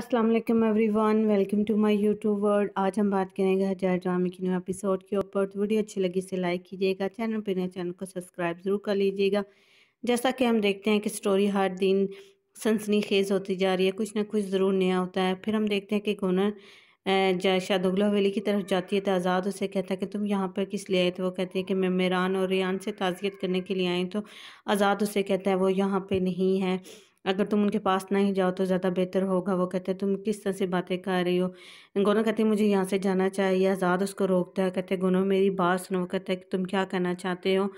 Aslam everyone welcome to my YouTube world आज हम बात करेंगे हजार ड्रामे की न्यू एपिसोड के ऊपर तो वीडियो अच्छी लगी इसे लाइक कीजिएगा चैनल पर नए चैनल को सब्सक्राइब ज़रूर कर लीजिएगा जैसा कि हम देखते हैं कि स्टोरी हर दिन सनसनी खेज़ होती जा रही है कुछ ना कुछ ज़रूर नया होता है फिर हम देखते हैं कि गोनर जयशा दुगला हवेली की तरफ जाती है तो आज़ाद उसे कहता है कि तुम यहाँ पर किस लिए आए थे वो कहती है कि मैं मेरान और रियान से ताज़ियत करने के लिए आई तो आज़ाद उसे कहता है वो यहाँ पर नहीं है अगर तुम उनके पास नहीं जाओ तो ज़्यादा बेहतर होगा वो कहते तुम किस तरह से बातें कर रही हो गोनो कहते मुझे यहाँ से जाना चाहिए आज़ाद उसको रोकता है कहते गोनो मेरी बात सुनो कहते कि तुम क्या करना चाहते हो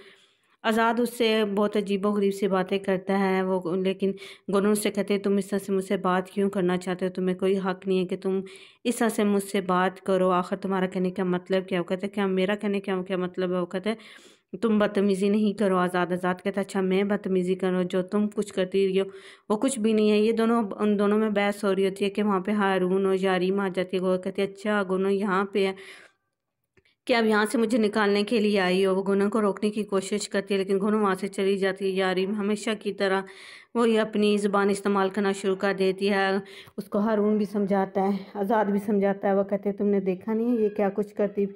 आज़ाद उससे बहुत अजीब गरीब से बातें करता है वो लेकिन गुनू से कहते हैं तुम इस तरह से मुझसे बात क्यों करना चाहते हो तुम्हें कोई हक नहीं है कि तुम इस तरह से मुझसे बात करो आखिर तुम्हारा कहने का मतलब क्या कहते हैं क्या मेरा कहने का क्या मतलब है वो कहते हैं तुम बदतमीज़ी नहीं करो आज़ाद आज़ाद कहते अच्छा मैं बदतमीज़ी करो जो तुम कुछ करती रही हो वो कुछ भी नहीं है ये दोनों उन दोनों में बहस हो रही होती है कि वहाँ पर हारून और यारीम आ जाती है वो कहती है अच्छा गुनो यहाँ पे है कि अब यहाँ से मुझे निकालने के लिए आई हो वो गुनों को रोकने की कोशिश करती है लेकिन गुनों वहाँ से चली जाती है यारी हमेशा की तरह वही अपनी ज़ुबान इस्तेमाल करना शुरू कर देती है उसको हारून भी समझाता है आज़ाद भी समझाता है वो कहते हैं तुमने देखा नहीं है ये क्या कुछ करती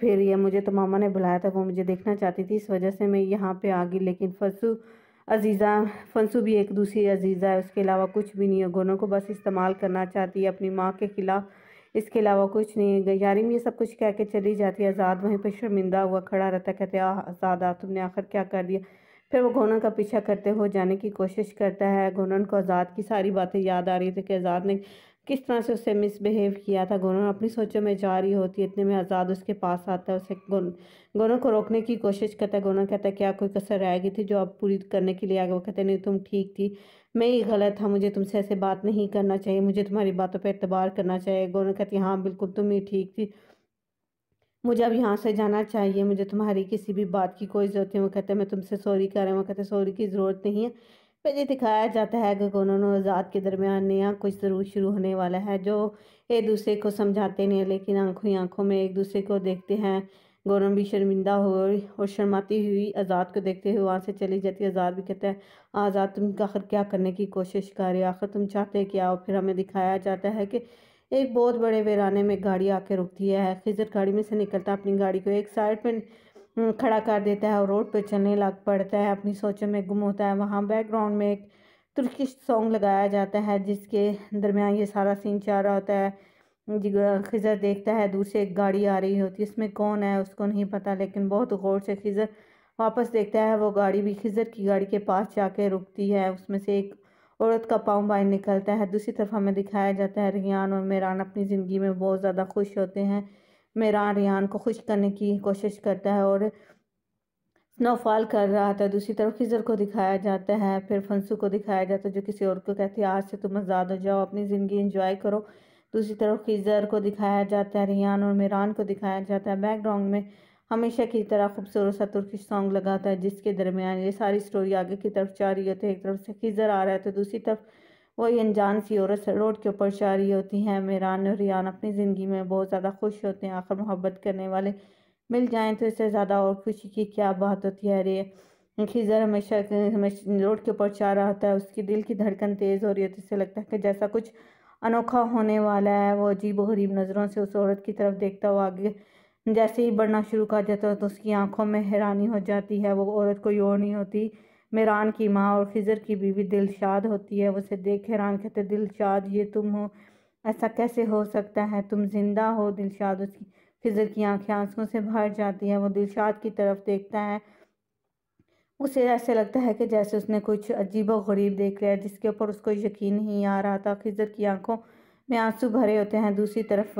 फिर यह मुझे तो मामा ने बुलाया था वो मुझे देखना चाहती थी इस वजह से मैं यहाँ पर आ गई लेकिन फंसू अजीज़ा फंसू भी एक दूसरी अजीज़ा है उसके अलावा कुछ भी नहीं है गुनों को बस इस्तेमाल करना चाहती है अपनी माँ के ख़िलाफ़ इसके अलावा कुछ नहीं गयारी में सब कुछ कह के चली जाती है आज़ाद वहीं पर शर्मिंदा हुआ खड़ा रहता है कहते आज़ाद आ तुमने आखिर क्या कर दिया फिर वो घोनन का पीछा करते हुए जाने की कोशिश करता है घोनन को आज़ाद की सारी बातें याद आ रही थी कि आज़ाद ने किस तरह से उससे मिसबिहेव किया था गोनन अपनी सोचों में जा रही होती है इतने में आज़ाद उसके पास आता है उसे गोनन को रोकने की कोशिश करता है गोनन कहता है क्या कोई कसर रहेगी थी जो अब पूरी करने के लिए आ गया वो कहते नहीं तुम ठीक थी मैं ही गलत था मुझे तुमसे ऐसे बात नहीं करना चाहिए मुझे तुम्हारी बातों पर एतबार करना चाहिए गौरन कहती हाँ बिल्कुल तुम ही ठीक थी मुझे अब यहाँ से जाना चाहिए मुझे तुम्हारी किसी भी बात की कोई ज़रूरत नहीं वो कहते मैं तुमसे सॉरी कर रहा हूँ वो कहते सॉरी की ज़रूरत नहीं है पहले दिखाया जाता है कि गौनों और आज़ाद के दरमियान नया कुछ ज़रूर शुरू होने वाला है जो एक दूसरे को समझाते नहीं लेकिन आँखों ही आंखों में एक दूसरे को देखते हैं गौरम भी शर्मिंदा हो और शर्माती हुई आज़ाद को देखते हुए वहाँ से चली जाती है आज़ाद भी कहता है आज़ाद तुम आखिर क्या करने की कोशिश कर रहे आखिर तुम चाहते क्या हो फिर हमें दिखाया जाता है कि एक बहुत बड़े वेराने में गाड़ी आके रुकती है खिजर गाड़ी में से निकलता अपनी गाड़ी को एक साइड पर हम्म, खड़ा कर देता है और रोड पर चलने लग पड़ता है अपनी सोचों में गुम होता है वहाँ बैकग्राउंड में एक तुर्किश सॉन्ग लगाया जाता है जिसके दरमियान ये सारा सीन चल रहा होता है खिजर देखता है दूर से एक गाड़ी आ रही होती है इसमें कौन है उसको नहीं पता लेकिन बहुत गौर से खिजर वापस देखता है वो गाड़ी भी खिजर की गाड़ी के पास जाके रुकती है उसमें से एक औरत का पाँव बाहर निकलता है दूसरी तरफ हमें दिखाया जाता है रियान और मेरान अपनी ज़िंदगी में बहुत ज़्यादा खुश होते हैं मेरान रियान को खुश करने की कोशिश करता है और स्नोफॉल कर रहा था दूसरी तरफ खिजर को दिखाया जाता है फिर फंसू को दिखाया जाता है जो किसी और को कहती है आज से तुम आज़ाद हो जाओ अपनी ज़िंदगी इंजॉय करो दूसरी तरफ खिजर को दिखाया जाता है रियान और मेरान को दिखाया जाता है बैकग्राउंड में हमेशा की तरह खूबसूरत सा तुर्की सॉन्ग लगाता है जिसके दरमियान ये सारी स्टोरी आगे की तरफ जा रही होती है एक तरफ से खिजर आ रहा है तो दूसरी तरफ वही अनजान सी औरत रोड के ऊपर जा रही होती हैं मेरान और रियान अपनी ज़िंदगी में बहुत ज़्यादा खुश होते हैं आखिर मोहब्बत करने वाले मिल जाएँ तो इससे ज़्यादा और खुशी की क्या बात होती है अरे खिजर हमेशा रोड के ऊपर चाह रहा होता है उसकी दिल की धड़कन तेज़ हो रही होती है इससे लगता है कि जैसा कुछ अनोखा होने वाला है वो अजीब गरीब नज़रों से उस औरत की तरफ देखता हुआ आगे जैसे ही बढ़ना शुरू कर जाता है तो उसकी आंखों में हैरानी हो जाती है वो औरत कोई और नहीं होती मेरान की माँ और खिजर की बीवी दिलशाद होती है उसे देख हैरान कहते दिलशाद ये तुम हो ऐसा कैसे हो सकता है तुम जिंदा हो दिलशाद उसकी खिजर की आंखें आंसुओं से भर जाती है वो दिलशाद की तरफ देखता है उसे ऐसे लगता है कि जैसे उसने कुछ अजीब और गरीब देख लिया जिसके ऊपर उसको यकीन नहीं आ रहा था खिजर की आंखों में आंसू भरे होते हैं दूसरी तरफ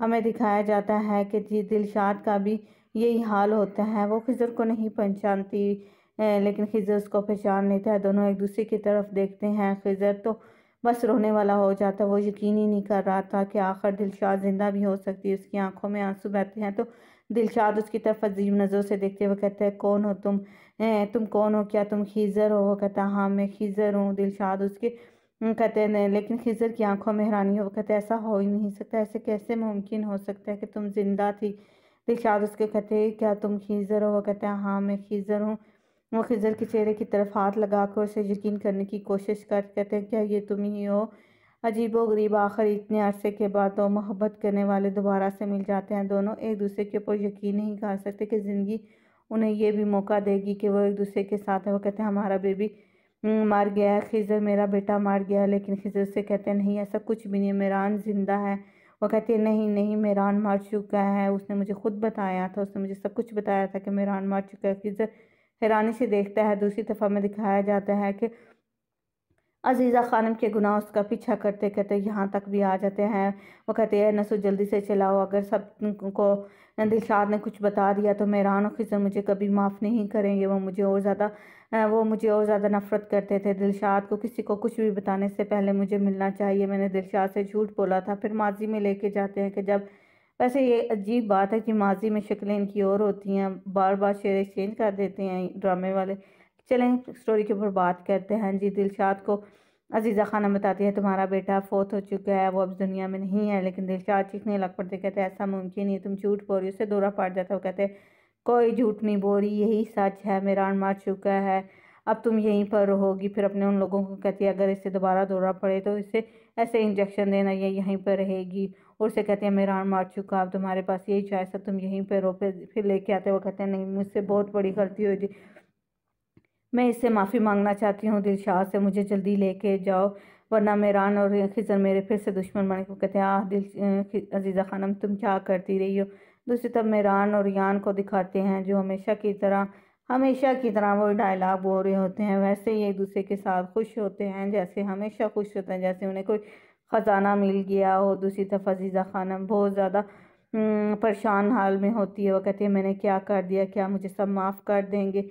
हमें दिखाया जाता है कि जी दिलशाद का भी यही हाल होता है वो खिजर को नहीं पहचानती लेकिन खिजर उसको पहचान लेता है दोनों एक दूसरे की तरफ देखते हैं खिजर तो बस रोने वाला हो जाता वो यकीन ही नहीं कर रहा था कि आखिर दिलशाद ज़िंदा भी हो सकती है उसकी आंखों में आंसू बहते हैं तो दिलशाद उसकी तरफ अजीब नज़रों से देखते हुए कहते हैं कौन हो तुम ए, तुम कौन हो क्या तुम खीजर हो वो कहता है हाँ मैं खीजर हूँ दिलशाद उसके कहते हैं लेकिन खीजर की आंखों में हैरानी हो वो कहते ऐसा हो ही नहीं सकता ऐसे कैसे मुमकिन हो सकता है कि तुम जिंदा थी दिलशाद उसके कहते क्या तुम खीजर हो वो कहते हैं हाँ मैं खीजर हूँ वो खिजर के चेहरे की तरफ हाथ लगाकर उसे यकीन करने की कोशिश कर कहते हैं क्या ये तुम ही हो अजीब व गरीब आखिर इतने अरसे के बाद दो तो मोहब्बत करने वाले दोबारा से मिल जाते हैं दोनों एक दूसरे के ऊपर यकीन नहीं कर सकते कि ज़िंदगी उन्हें यह भी मौका देगी कि वो एक दूसरे के साथ है वो कहते हैं हमारा बेबी मार हम्म, गया है खिजर मेरा बेटा मार गया है लेकिन खिजर से कहते हैं नहीं ऐसा कुछ भी नहीं मेरान ज़िंदा है वो कहती है नहीं नहीं मेरान मार चुका है उसने मुझे खुद बताया था उसने मुझे सब कुछ बताया था कि मेरान मार चुका है खिजर हैरानी से देखता है दूसरी दफ़ा में दिखाया जाता है कि अजीज़ा खानम के गुनाह उसका पीछा करते करते यहाँ तक भी आ जाते हैं वो कहते हैं नसो जल्दी से चलाओ अगर सब को दिलशाद ने कुछ बता दिया तो मेहरान और खिजर मुझे कभी माफ़ नहीं करेंगे वो मुझे और ज़्यादा वो मुझे और ज़्यादा नफ़रत करते थे दिलशाद को किसी को कुछ भी बताने से पहले मुझे मिलना चाहिए मैंने दिलशाद से झूठ बोला था फिर माजी में लेके जाते हैं कि जब वैसे ये अजीब बात है कि माजी में शक्लें इनकी और होती हैं बार बार शेर एक्सचेंज कर देते हैं ड्रामे वाले चलें स्टोरी के ऊपर बात करते हैं जी दिलशाद को अजीज़ा खाना बताती है तुम्हारा बेटा फोत हो चुका है वो अब दुनिया में नहीं है लेकिन दिलशाद चीखने लग पड़ते कहते ऐसा मुमकिन नहीं तुम झूठ बोल रही उससे दौरा पड़ जाता है कहते कोई झूठ नहीं बोल रही यही सच है मेरा मार चुका है अब तुम यहीं पर रहोगी फिर अपने उन लोगों को कहती है अगर इससे दोबारा दौरा पड़े तो इसे ऐसे इंजेक्शन देना ये यहीं पर रहेगी और उसे कहते हैं मेरा मार चुका अब तुम्हारे पास यही चाय सब तुम यहीं पर पे फिर लेके आते वो कहते हैं नहीं मुझसे बहुत बड़ी गलती हुई थी मैं इससे माफ़ी मांगना चाहती हूँ दिलशाह से मुझे जल्दी लेके जाओ वरना मेरान और खिजर मेरे फिर से दुश्मन बने को कहते हैं आह दिल अजीज़ा खानम तुम क्या करती रही हो दूसरी तरफ मेरान और यान को दिखाते हैं जो हमेशा की तरह हमेशा की तरह वो डायलाग बोल रहे होते हैं वैसे ही एक दूसरे के साथ खुश होते हैं जैसे हमेशा खुश होते हैं जैसे उन्हें कोई ख़जाना मिल गया हो दूसरी तरफ अजीज़ा खानम बहुत ज़्यादा हम्म, परेशान हाल में होती है वो कहती है मैंने क्या कर दिया क्या मुझे सब माफ़ कर देंगे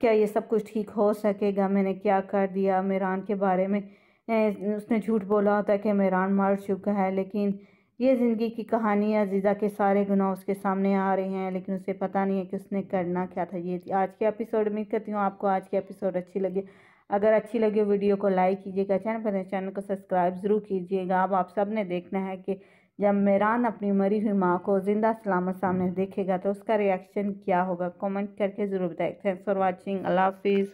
क्या ये सब कुछ ठीक हो सकेगा मैंने क्या कर दिया मेरान के बारे में उसने झूठ बोला होता है कि मेरान मर चुका है लेकिन ये ज़िंदगी की कहानी अजीज़ा के सारे गुनाह उसके सामने आ रहे हैं लेकिन उसे पता नहीं है कि उसने करना क्या था ये आज के एपिसोड उम्मीद करती हूँ आपको आज के एपिसोड अच्छी लगे अगर अच्छी लगी वीडियो को लाइक कीजिएगा चैनल पर चैनल को सब्सक्राइब ज़रूर कीजिएगा अब आप सब ने देखना है कि जब मेरान अपनी मरी हुई माँ को ज़िंदा सलामत सामने देखेगा तो उसका रिएक्शन क्या होगा कमेंट करके ज़रूर बताएं थैंक्स फॉर वाचिंग अल्लाह हाफिज़